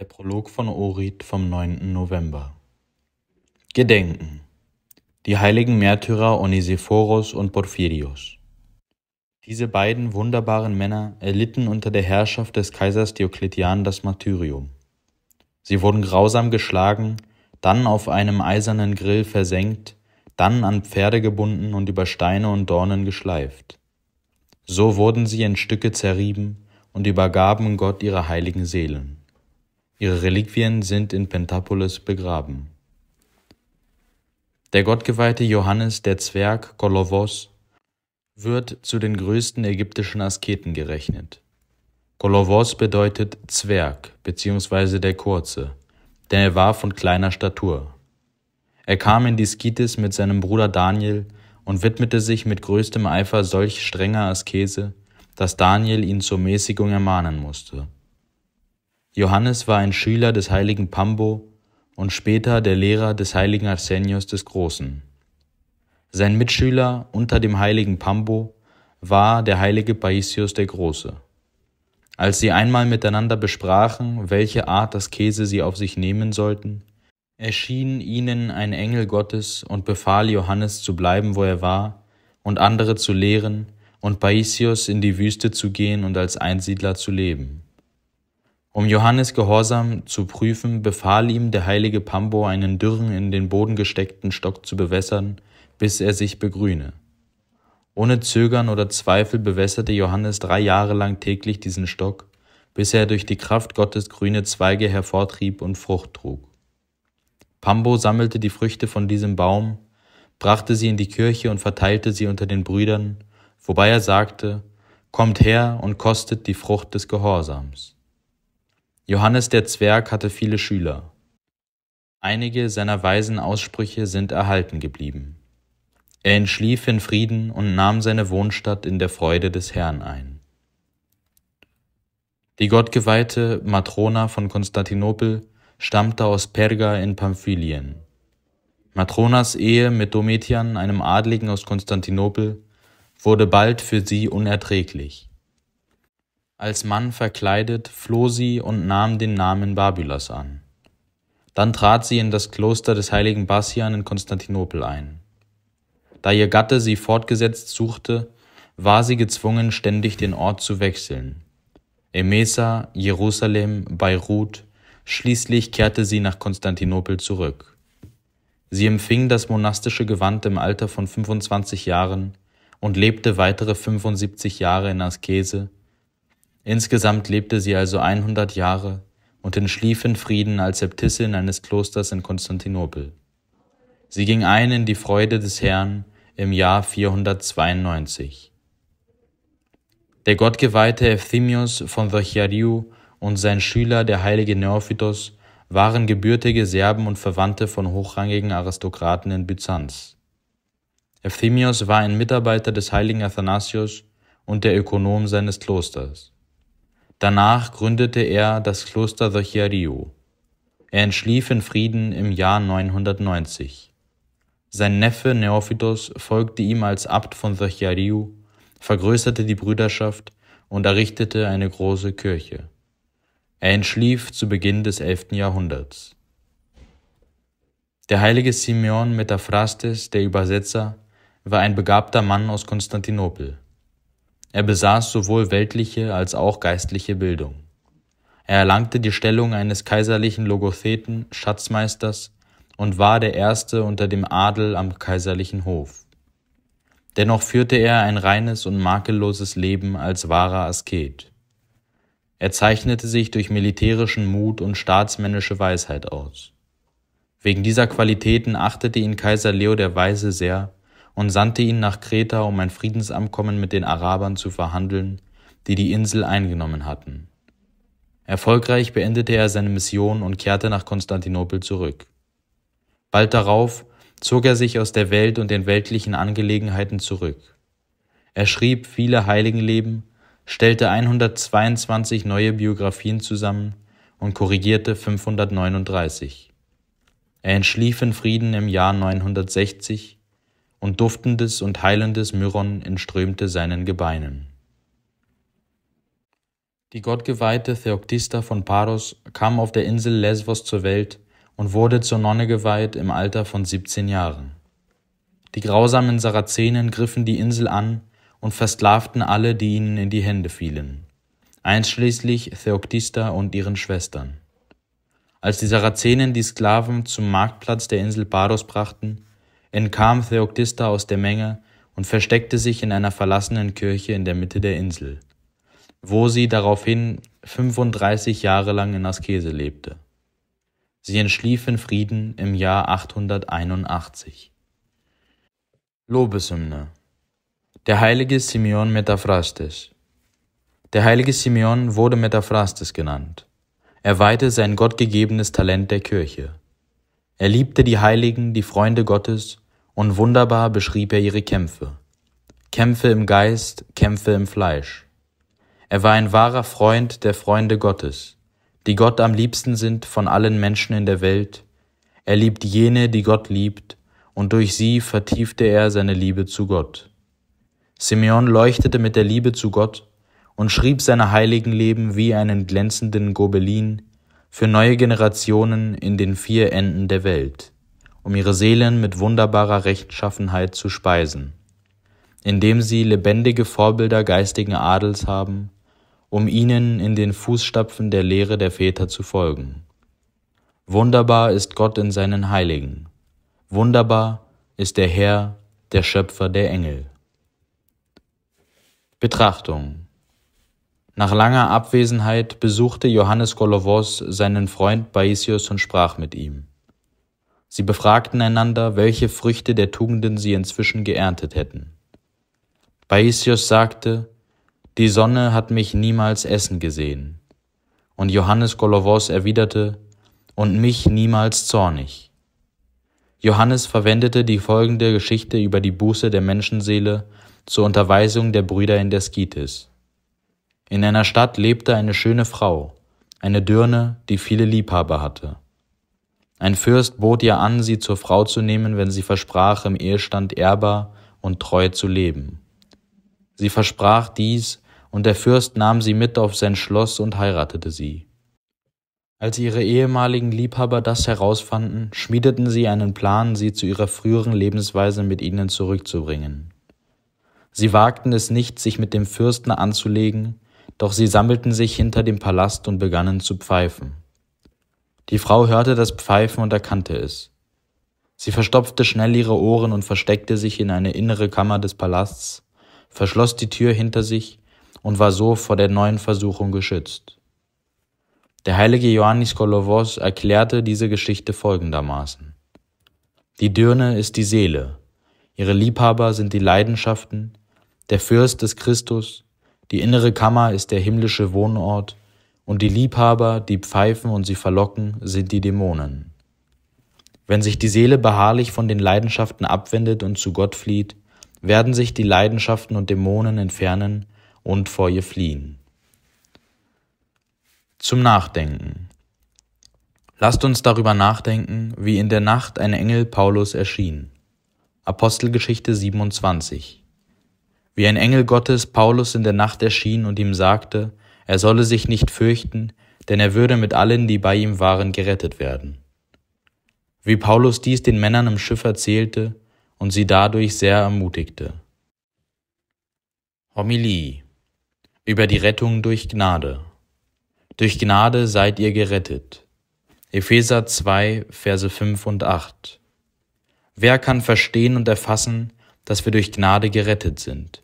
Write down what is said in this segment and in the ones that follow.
Der Prolog von Orit vom 9. November. Gedenken. Die heiligen Märtyrer Onesiphorus und Porphyrios. Diese beiden wunderbaren Männer erlitten unter der Herrschaft des Kaisers Diokletian das Martyrium. Sie wurden grausam geschlagen, dann auf einem eisernen Grill versenkt, dann an Pferde gebunden und über Steine und Dornen geschleift. So wurden sie in Stücke zerrieben und übergaben Gott ihre heiligen Seelen. Ihre Reliquien sind in Pentapolis begraben. Der gottgeweihte Johannes der Zwerg Kolowos wird zu den größten ägyptischen Asketen gerechnet. Kolowos bedeutet Zwerg bzw. der Kurze, denn er war von kleiner Statur. Er kam in die Skitis mit seinem Bruder Daniel und widmete sich mit größtem Eifer solch strenger Askese, dass Daniel ihn zur Mäßigung ermahnen musste. Johannes war ein Schüler des heiligen Pambo und später der Lehrer des heiligen Arsenius des Großen. Sein Mitschüler unter dem heiligen Pambo war der heilige Paisius der Große. Als sie einmal miteinander besprachen, welche Art das Käse sie auf sich nehmen sollten, erschien ihnen ein Engel Gottes und befahl Johannes zu bleiben, wo er war, und andere zu lehren, und Paisius in die Wüste zu gehen und als Einsiedler zu leben. Um Johannes Gehorsam zu prüfen, befahl ihm der heilige Pambo, einen dürren, in den Boden gesteckten Stock zu bewässern, bis er sich begrüne. Ohne Zögern oder Zweifel bewässerte Johannes drei Jahre lang täglich diesen Stock, bis er durch die Kraft Gottes grüne Zweige hervortrieb und Frucht trug. Pambo sammelte die Früchte von diesem Baum, brachte sie in die Kirche und verteilte sie unter den Brüdern, wobei er sagte, Kommt her und kostet die Frucht des Gehorsams. Johannes der Zwerg hatte viele Schüler. Einige seiner weisen Aussprüche sind erhalten geblieben. Er entschlief in Frieden und nahm seine Wohnstadt in der Freude des Herrn ein. Die gottgeweihte Matrona von Konstantinopel stammte aus Perga in Pamphylien. Matronas Ehe mit Dometian, einem Adligen aus Konstantinopel, wurde bald für sie unerträglich. Als Mann verkleidet floh sie und nahm den Namen Babylas an. Dann trat sie in das Kloster des heiligen Bassian in Konstantinopel ein. Da ihr Gatte sie fortgesetzt suchte, war sie gezwungen, ständig den Ort zu wechseln. Emesa, Jerusalem, Beirut, schließlich kehrte sie nach Konstantinopel zurück. Sie empfing das monastische Gewand im Alter von 25 Jahren und lebte weitere 75 Jahre in Askese Insgesamt lebte sie also 100 Jahre und entschlief in Frieden als Äbtissin eines Klosters in Konstantinopel. Sie ging ein in die Freude des Herrn im Jahr 492. Der gottgeweihte Ephimios von Verchiariu und sein Schüler, der heilige Neophytos, waren gebürtige Serben und Verwandte von hochrangigen Aristokraten in Byzanz. Ephimios war ein Mitarbeiter des heiligen Athanasius und der Ökonom seines Klosters. Danach gründete er das Kloster Socherio. Er entschlief in Frieden im Jahr 990. Sein Neffe Neophytos folgte ihm als Abt von Socherio, vergrößerte die Brüderschaft und errichtete eine große Kirche. Er entschlief zu Beginn des 11. Jahrhunderts. Der heilige Simeon Metaphrastes, der Übersetzer, war ein begabter Mann aus Konstantinopel. Er besaß sowohl weltliche als auch geistliche Bildung. Er erlangte die Stellung eines kaiserlichen Logotheten, Schatzmeisters und war der erste unter dem Adel am kaiserlichen Hof. Dennoch führte er ein reines und makelloses Leben als wahrer Asket. Er zeichnete sich durch militärischen Mut und staatsmännische Weisheit aus. Wegen dieser Qualitäten achtete ihn Kaiser Leo der Weise sehr und sandte ihn nach Kreta, um ein Friedensabkommen mit den Arabern zu verhandeln, die die Insel eingenommen hatten. Erfolgreich beendete er seine Mission und kehrte nach Konstantinopel zurück. Bald darauf zog er sich aus der Welt und den weltlichen Angelegenheiten zurück. Er schrieb viele Heiligenleben, stellte 122 neue Biografien zusammen und korrigierte 539. Er entschlief in Frieden im Jahr 960 und duftendes und heilendes Myron entströmte seinen Gebeinen. Die gottgeweihte Theoktista von Paros kam auf der Insel Lesvos zur Welt und wurde zur Nonne geweiht im Alter von 17 Jahren. Die grausamen Sarazenen griffen die Insel an und versklavten alle, die ihnen in die Hände fielen, einschließlich Theoktista und ihren Schwestern. Als die Sarazenen die Sklaven zum Marktplatz der Insel Paros brachten, entkam Theoktista aus der Menge und versteckte sich in einer verlassenen Kirche in der Mitte der Insel, wo sie daraufhin 35 Jahre lang in Askese lebte. Sie entschlief in Frieden im Jahr 881. Lobeshymne Der heilige Simeon Metaphrastes Der heilige Simeon wurde Metaphrastes genannt. Er weihte sein gottgegebenes Talent der Kirche. Er liebte die Heiligen, die Freunde Gottes und wunderbar beschrieb er ihre Kämpfe. Kämpfe im Geist, Kämpfe im Fleisch. Er war ein wahrer Freund der Freunde Gottes, die Gott am liebsten sind von allen Menschen in der Welt. Er liebt jene, die Gott liebt, und durch sie vertiefte er seine Liebe zu Gott. Simeon leuchtete mit der Liebe zu Gott und schrieb seine heiligen Leben wie einen glänzenden Gobelin für neue Generationen in den vier Enden der Welt um ihre Seelen mit wunderbarer Rechtschaffenheit zu speisen, indem sie lebendige Vorbilder geistigen Adels haben, um ihnen in den Fußstapfen der Lehre der Väter zu folgen. Wunderbar ist Gott in seinen Heiligen. Wunderbar ist der Herr, der Schöpfer der Engel. Betrachtung Nach langer Abwesenheit besuchte Johannes Golovos seinen Freund Baisius und sprach mit ihm. Sie befragten einander, welche Früchte der Tugenden sie inzwischen geerntet hätten. Paisios sagte, die Sonne hat mich niemals essen gesehen. Und Johannes Golovos erwiderte, und mich niemals zornig. Johannes verwendete die folgende Geschichte über die Buße der Menschenseele zur Unterweisung der Brüder in der Skitis. In einer Stadt lebte eine schöne Frau, eine Dirne, die viele Liebhaber hatte. Ein Fürst bot ihr an, sie zur Frau zu nehmen, wenn sie versprach, im Ehestand ehrbar und treu zu leben. Sie versprach dies, und der Fürst nahm sie mit auf sein Schloss und heiratete sie. Als ihre ehemaligen Liebhaber das herausfanden, schmiedeten sie einen Plan, sie zu ihrer früheren Lebensweise mit ihnen zurückzubringen. Sie wagten es nicht, sich mit dem Fürsten anzulegen, doch sie sammelten sich hinter dem Palast und begannen zu pfeifen. Die Frau hörte das Pfeifen und erkannte es. Sie verstopfte schnell ihre Ohren und versteckte sich in eine innere Kammer des Palasts, verschloss die Tür hinter sich und war so vor der neuen Versuchung geschützt. Der heilige Ioannis Kolovos erklärte diese Geschichte folgendermaßen. Die Dirne ist die Seele, ihre Liebhaber sind die Leidenschaften, der Fürst ist Christus, die innere Kammer ist der himmlische Wohnort, und die Liebhaber, die pfeifen und sie verlocken, sind die Dämonen. Wenn sich die Seele beharrlich von den Leidenschaften abwendet und zu Gott flieht, werden sich die Leidenschaften und Dämonen entfernen und vor ihr fliehen. Zum Nachdenken. Lasst uns darüber nachdenken, wie in der Nacht ein Engel Paulus erschien. Apostelgeschichte 27. Wie ein Engel Gottes Paulus in der Nacht erschien und ihm sagte, er solle sich nicht fürchten, denn er würde mit allen, die bei ihm waren, gerettet werden. Wie Paulus dies den Männern im Schiff erzählte und sie dadurch sehr ermutigte. Homilie über die Rettung durch Gnade. Durch Gnade seid ihr gerettet. Epheser 2, Verse 5 und 8. Wer kann verstehen und erfassen, dass wir durch Gnade gerettet sind?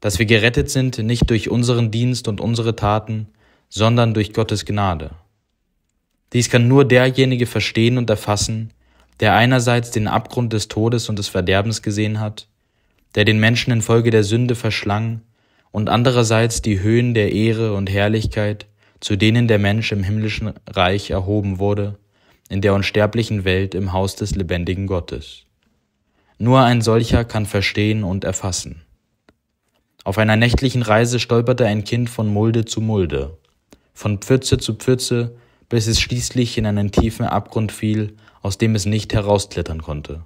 dass wir gerettet sind nicht durch unseren Dienst und unsere Taten, sondern durch Gottes Gnade. Dies kann nur derjenige verstehen und erfassen, der einerseits den Abgrund des Todes und des Verderbens gesehen hat, der den Menschen infolge der Sünde verschlang und andererseits die Höhen der Ehre und Herrlichkeit, zu denen der Mensch im himmlischen Reich erhoben wurde, in der unsterblichen Welt im Haus des lebendigen Gottes. Nur ein solcher kann verstehen und erfassen. Auf einer nächtlichen Reise stolperte ein Kind von Mulde zu Mulde, von Pfütze zu Pfütze, bis es schließlich in einen tiefen Abgrund fiel, aus dem es nicht herausklettern konnte.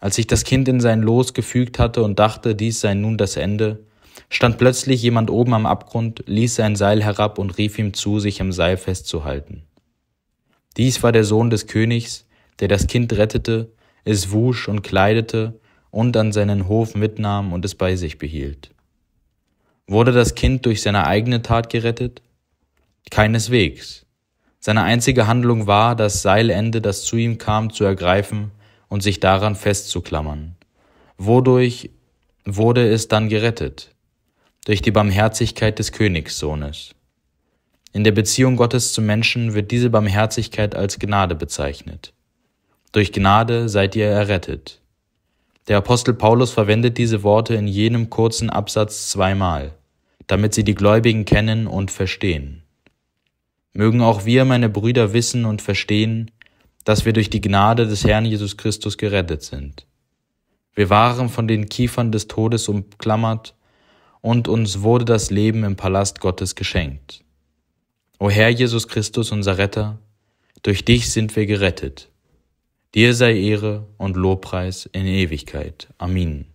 Als sich das Kind in sein Los gefügt hatte und dachte, dies sei nun das Ende, stand plötzlich jemand oben am Abgrund, ließ sein Seil herab und rief ihm zu, sich am Seil festzuhalten. Dies war der Sohn des Königs, der das Kind rettete, es wusch und kleidete und an seinen Hof mitnahm und es bei sich behielt. Wurde das Kind durch seine eigene Tat gerettet? Keineswegs. Seine einzige Handlung war, das Seilende, das zu ihm kam, zu ergreifen und sich daran festzuklammern. Wodurch wurde es dann gerettet? Durch die Barmherzigkeit des Königssohnes. In der Beziehung Gottes zu Menschen wird diese Barmherzigkeit als Gnade bezeichnet. Durch Gnade seid ihr errettet. Der Apostel Paulus verwendet diese Worte in jenem kurzen Absatz zweimal, damit sie die Gläubigen kennen und verstehen. Mögen auch wir, meine Brüder, wissen und verstehen, dass wir durch die Gnade des Herrn Jesus Christus gerettet sind. Wir waren von den Kiefern des Todes umklammert, und uns wurde das Leben im Palast Gottes geschenkt. O Herr Jesus Christus, unser Retter, durch dich sind wir gerettet. Dir sei Ehre und Lobpreis in Ewigkeit. Amin.